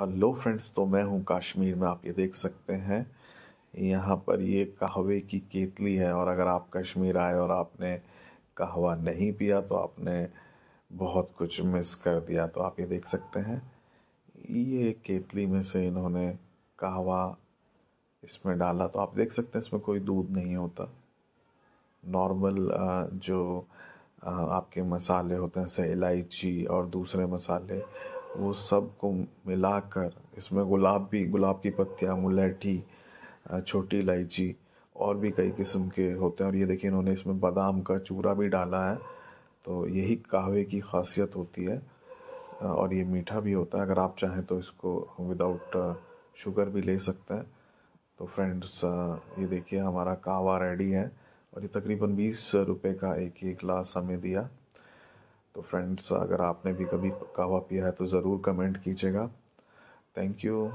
hello friends तो मैं हूँ काश्मीर में आप ये देख सकते हैं यहाँ पर ये कहवे की केतली है और अगर आप कश्मीर आए और आपने कहवा नहीं पिया तो आपने बहुत कुछ मिस कर दिया तो आप ये देख सकते हैं ये केतली में से इन्होंने कहवा इसमें डाला तो आप देख सकते हैं इसमें कोई दूध नहीं होता नॉर्मल जो आपके मसाले होते हैं जैसे इलायची और दूसरे मसाले वो सब को मिलाकर इसमें गुलाब भी गुलाब की पत्तियाँ मुलैठी छोटी इलायची और भी कई किस्म के होते हैं और ये देखिए इन्होंने इसमें बादाम का चूरा भी डाला है तो यही कहवे की खासियत होती है और ये मीठा भी होता है अगर आप चाहें तो इसको विदाउट शुगर भी ले सकते हैं तो फ्रेंड्स ये देखिए हमारा कहवा रेडी है और ये तकरीबन बीस रुपए का एक ही ग्लास हमें दिया तो फ्रेंड्स अगर आपने भी कभी कहवा पिया है तो ज़रूर कमेंट कीजिएगा थैंक यू